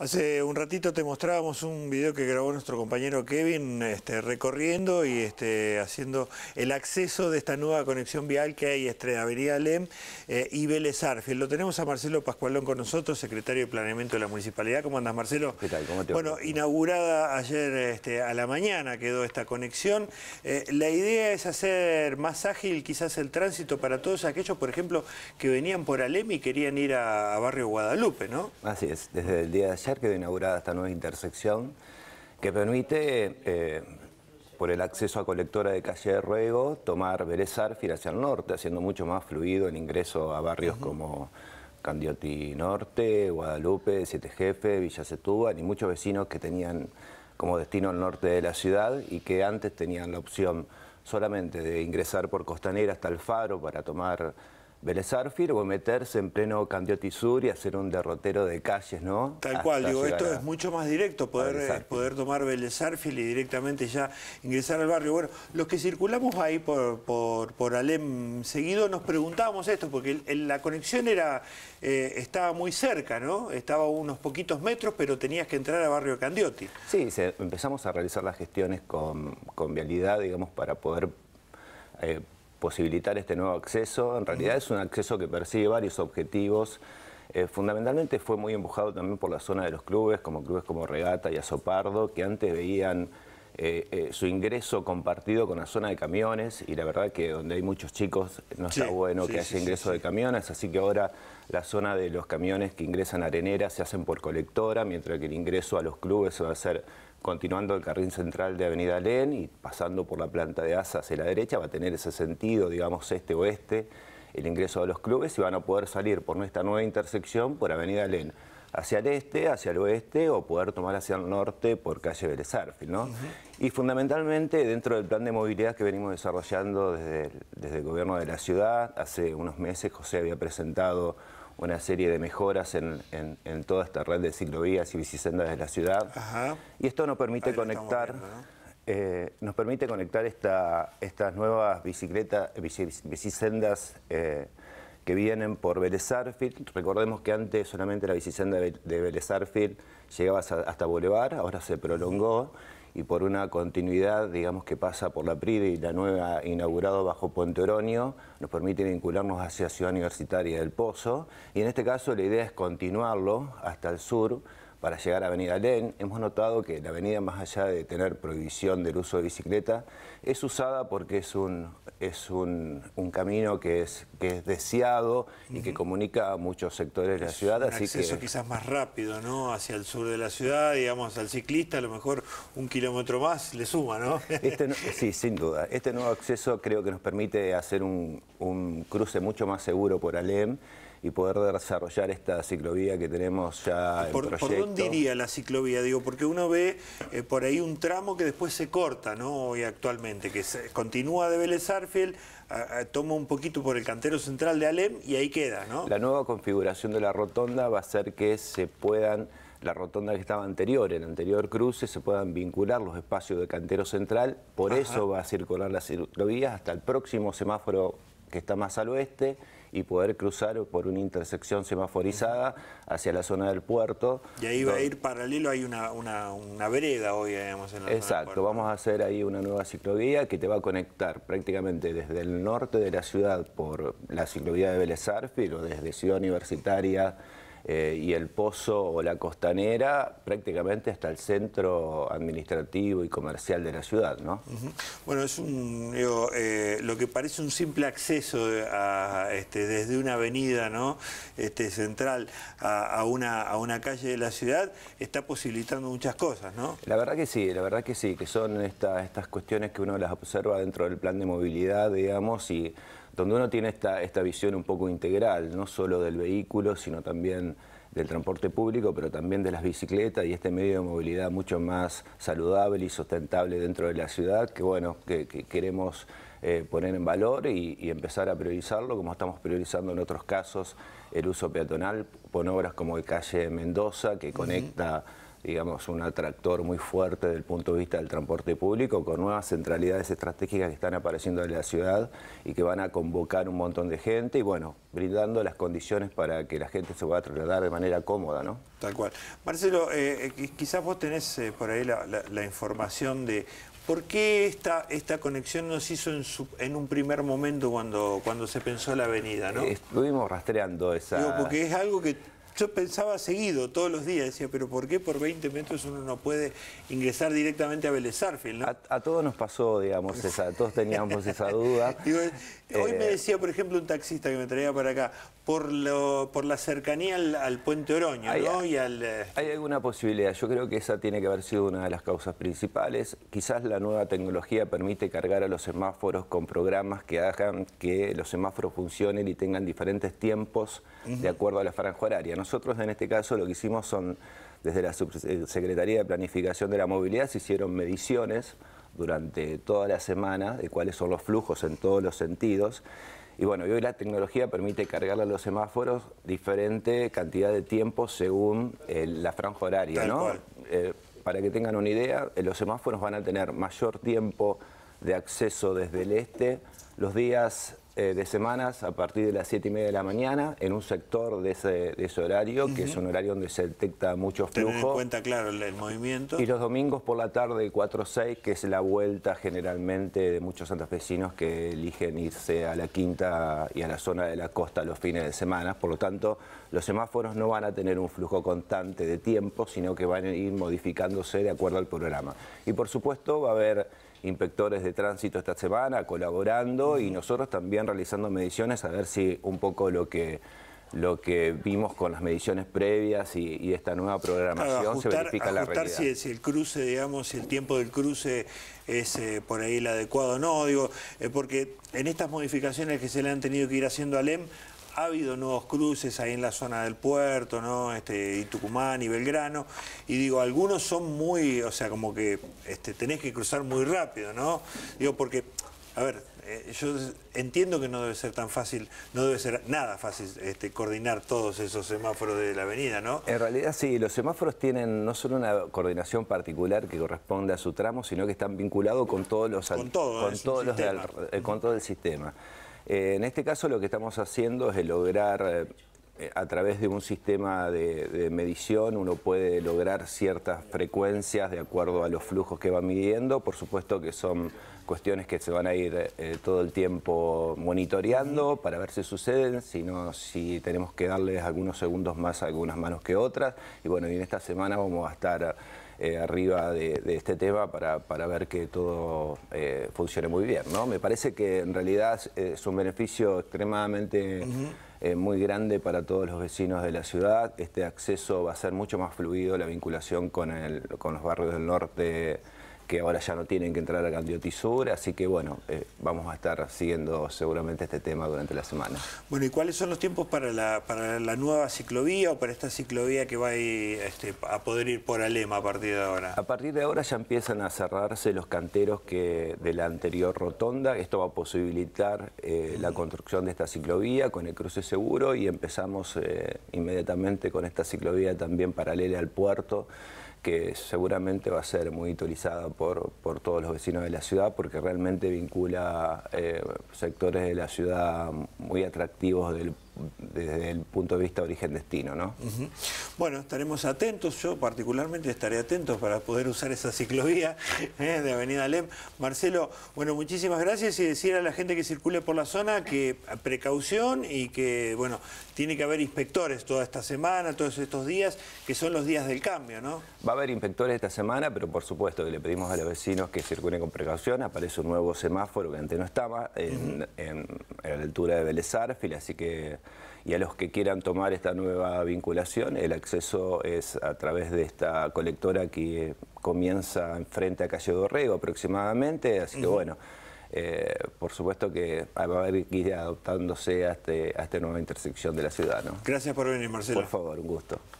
Hace un ratito te mostrábamos un video que grabó nuestro compañero Kevin este, recorriendo y este, haciendo el acceso de esta nueva conexión vial que hay entre Avenida Alem eh, y Vélez Arfiel. Lo tenemos a Marcelo Pascualón con nosotros, secretario de Planeamiento de la Municipalidad. ¿Cómo andas, Marcelo? ¿Qué tal? ¿Cómo te bueno, inaugurada ayer este, a la mañana quedó esta conexión. Eh, la idea es hacer más ágil quizás el tránsito para todos aquellos, por ejemplo, que venían por Alem y querían ir a, a Barrio Guadalupe, ¿no? Así es, desde el día de ayer que quedó inaugurada esta nueva intersección que permite, eh, por el acceso a colectora de calle de Ruego, tomar fila hacia el norte, haciendo mucho más fluido el ingreso a barrios como Candioti Norte, Guadalupe, Siete Jefes, Villa Setúbal y muchos vecinos que tenían como destino el norte de la ciudad y que antes tenían la opción solamente de ingresar por Costanera hasta Faro para tomar Vélez o meterse en pleno Candioti Sur y hacer un derrotero de calles, ¿no? Tal cual, digo, esto es mucho más directo, poder, eh, poder tomar Vélez y directamente ya ingresar al barrio. Bueno, los que circulamos ahí por, Alem seguido nos preguntábamos esto, porque la conexión era eh, estaba muy cerca, ¿no? Estaba unos poquitos metros, pero tenías que entrar a barrio Candioti. Sí, empezamos a realizar las gestiones con, vialidad, digamos, para poder... Eh, posibilitar este nuevo acceso. En realidad es un acceso que persigue varios objetivos. Eh, fundamentalmente fue muy empujado también por la zona de los clubes, como clubes como Regata y Azopardo, que antes veían eh, eh, su ingreso compartido con la zona de camiones y la verdad que donde hay muchos chicos no está bueno que haya ingreso de camiones, así que ahora la zona de los camiones que ingresan a Arenera se hacen por colectora, mientras que el ingreso a los clubes se va a hacer continuando el carril central de Avenida Len y pasando por la planta de ASA hacia la derecha, va a tener ese sentido, digamos, este-oeste, el ingreso a los clubes y van a poder salir por nuestra nueva intersección por Avenida Len hacia el este, hacia el oeste o poder tomar hacia el norte por calle Vélez Y fundamentalmente dentro del plan de movilidad que venimos desarrollando desde el, desde gobierno de la ciudad, hace unos meses José había presentado una serie de mejoras en, toda esta red de ciclovías y bicisendas de la ciudad. Y esto nos permite conectar... Eh, nos permite conectar esta, estas nuevas bicicletas, bicisendas eh, que vienen por Vélez Recordemos que antes solamente la bicicenda de Vélez llegaba hasta Boulevard, ahora se prolongó y por una continuidad, digamos, que pasa por la PRIDE y la nueva inaugurado bajo Puente Oronio, nos permite vincularnos hacia Ciudad Universitaria del Pozo. Y en este caso la idea es continuarlo hasta el sur, para llegar a Avenida Alén, hemos notado que la avenida, más allá de tener prohibición del uso de bicicleta, es usada porque es un, es un, camino que es, que es deseado y que comunica a muchos sectores de la ciudad. un acceso quizás más rápido, ¿no? Hacia el sur de la ciudad, digamos, al ciclista, a lo mejor un kilómetro más le suma, ¿no? Este sí, sin duda. Este nuevo acceso creo que nos permite hacer un, un cruce mucho más seguro por Alén y poder desarrollar esta ciclovía que tenemos ya en ¿Por, proyecto. ¿Por dónde iría la ciclovía? Digo, porque uno ve eh, por ahí un tramo que después se corta, ¿no? Hoy actualmente, que continúa de Vélez toma un poquito por el cantero central de Alem y ahí queda, ¿no? La nueva configuración de la rotonda va a hacer que se puedan la rotonda que estaba anterior, el anterior cruce, se puedan vincular los espacios de cantero central, por eso va a circular la ciclovía hasta el próximo semáforo que está más al oeste, y poder cruzar por una intersección semaforizada hacia la zona del puerto. Y ahí va a ir paralelo, hay una, una, vereda hoy, digamos, en la Exacto, vamos a hacer ahí una nueva ciclovía que te va a conectar prácticamente desde el norte de la ciudad por la ciclovía de Belezarfil o desde Ciudad Universitaria eh, y el pozo o la costanera prácticamente hasta el centro administrativo y comercial de la ciudad, ¿no? Bueno, es un, eh, lo que parece un simple acceso este, desde una avenida ¿no? Este, central a, una, calle de la ciudad está posibilitando muchas cosas, ¿no? La verdad que sí, la verdad que sí, que son estas cuestiones que uno las observa dentro del plan de movilidad, digamos, y donde uno tiene esta, esta visión un poco integral, no solo del vehículo, sino también del transporte público, pero también de las bicicletas y este medio de movilidad mucho más saludable y sustentable dentro de la ciudad, que bueno, que, queremos eh, poner en valor y, empezar a priorizarlo, como estamos priorizando en otros casos el uso peatonal, con obras como el calle Mendoza, que conecta digamos, un atractor muy fuerte desde el punto de vista del transporte público, con nuevas centralidades estratégicas que están apareciendo en la ciudad y que van a convocar un montón de gente y, bueno, brindando las condiciones para que la gente se pueda trasladar de manera cómoda, ¿no? Tal cual. Marcelo, eh, eh, quizás vos tenés eh, por ahí la, información de ¿Por qué esta, esta conexión nos hizo en, en un primer momento cuando, cuando se pensó la avenida? ¿no? Estuvimos rastreando esa... Digo, porque es algo que yo pensaba seguido todos los días, decía, pero ¿por qué por 20 metros uno no puede ingresar directamente a Vélez A, todos nos pasó, digamos, esa, todos teníamos esa duda. hoy me eh, decía, por ejemplo, un taxista que me traía para acá, por, lo, por la cercanía al, puente Oroño, hay, ¿no? Eh, hay alguna posibilidad, yo creo que esa tiene que haber sido una de las causas principales. Quizás la nueva tecnología permite cargar a los semáforos con programas que hagan que los semáforos funcionen y tengan diferentes tiempos de acuerdo a la franja horaria. No nosotros en este caso lo que hicimos son, desde la eh, Secretaría de Planificación de la Movilidad se hicieron mediciones durante toda la semana de cuáles son los flujos en todos los sentidos. Y bueno, hoy la tecnología permite cargarle a los semáforos diferente cantidad de tiempo según eh, la franja horaria, eh, para que tengan una idea, los semáforos van a tener mayor tiempo de acceso desde el este los días eh, de semanas a partir de las 7 y media de la mañana en un sector de ese, horario, que es un horario donde se detecta mucho flujo. Tener en cuenta, claro, el, movimiento. Y los domingos por la tarde 4 o 6, que es la vuelta generalmente de muchos santafesinos que eligen irse a la quinta y a la zona de la costa los fines de semana. Por lo tanto, los semáforos no van a tener un flujo constante de tiempo, sino que van a ir modificándose de acuerdo al programa. Y por supuesto va a haber inspectores de tránsito esta semana colaborando y nosotros también realizando mediciones a ver si un poco lo que lo que vimos con las mediciones previas y, esta nueva programación se verifica la realidad. Si, si el cruce, digamos, si el tiempo del cruce es eh, por ahí el adecuado o no, digo, eh, porque en estas modificaciones que se le han tenido que ir haciendo al EM, ha habido nuevos cruces ahí en la zona del puerto, ¿no? Este, y Tucumán y Belgrano. Y digo, algunos son muy, o sea, como que este, tenés que cruzar muy rápido, ¿no? Digo, porque, a ver, eh, yo entiendo que no debe ser tan fácil, no debe ser nada fácil este, coordinar todos esos semáforos de la avenida, ¿no? En realidad sí, los semáforos tienen no solo una coordinación particular que corresponde a su tramo, sino que están vinculados con todos los... Con todo, con todos los eh, con todo el sistema. Eh, en este caso lo que estamos haciendo es lograr, eh, eh, a través de un sistema de, medición, uno puede lograr ciertas frecuencias de acuerdo a los flujos que va midiendo. Por supuesto que son cuestiones que se van a ir todo el tiempo monitoreando para ver si suceden, si, si tenemos que darles algunos segundos más a algunas manos que otras. Y bueno, y en esta semana vamos a estar eh, arriba de, este tema para, ver que todo eh, funcione muy bien. ¿no? Me parece que en realidad eh, es un beneficio extremadamente... muy grande para todos los vecinos de la ciudad. Este acceso va a ser mucho más fluido, la vinculación con, con los barrios del norte que ahora ya no tienen que entrar a Candioti así que bueno, eh, vamos a estar siguiendo seguramente este tema durante la semana. Bueno, ¿y cuáles son los tiempos para la, para la nueva ciclovía o para esta ciclovía que va a, este, poder ir por Alema a partir de ahora? A partir de ahora ya empiezan a cerrarse los canteros que de la anterior rotonda, esto va a posibilitar eh, la construcción de esta ciclovía con el cruce seguro y empezamos eh, inmediatamente con esta ciclovía también paralela al puerto que seguramente va a ser muy utilizada por, por todos los vecinos de la ciudad porque realmente vincula eh, sectores de la ciudad muy atractivos del desde el punto de vista origen-destino. ¿no? Bueno, estaremos atentos, yo particularmente estaré atento para poder usar esa ciclovía ¿eh? de Avenida Alem. Marcelo, bueno, muchísimas gracias y decir a la gente que circule por la zona que precaución y que, bueno, tiene que haber inspectores toda esta semana, todos estos días, que son los días del cambio, ¿no? Va a haber inspectores esta semana, pero por supuesto que le pedimos a los vecinos que circulen con precaución. Aparece un nuevo semáforo que antes no estaba en, la altura de Belezarfil, así que y a los que quieran tomar esta nueva vinculación, el acceso es a través de esta colectora que comienza enfrente a Calle Dorrego aproximadamente, así que bueno. Eh, por supuesto que va a haber que ir adoptándose a, este, a esta nueva intersección de la ciudad. ¿no? Gracias por venir, Marcelo. Por favor, un gusto.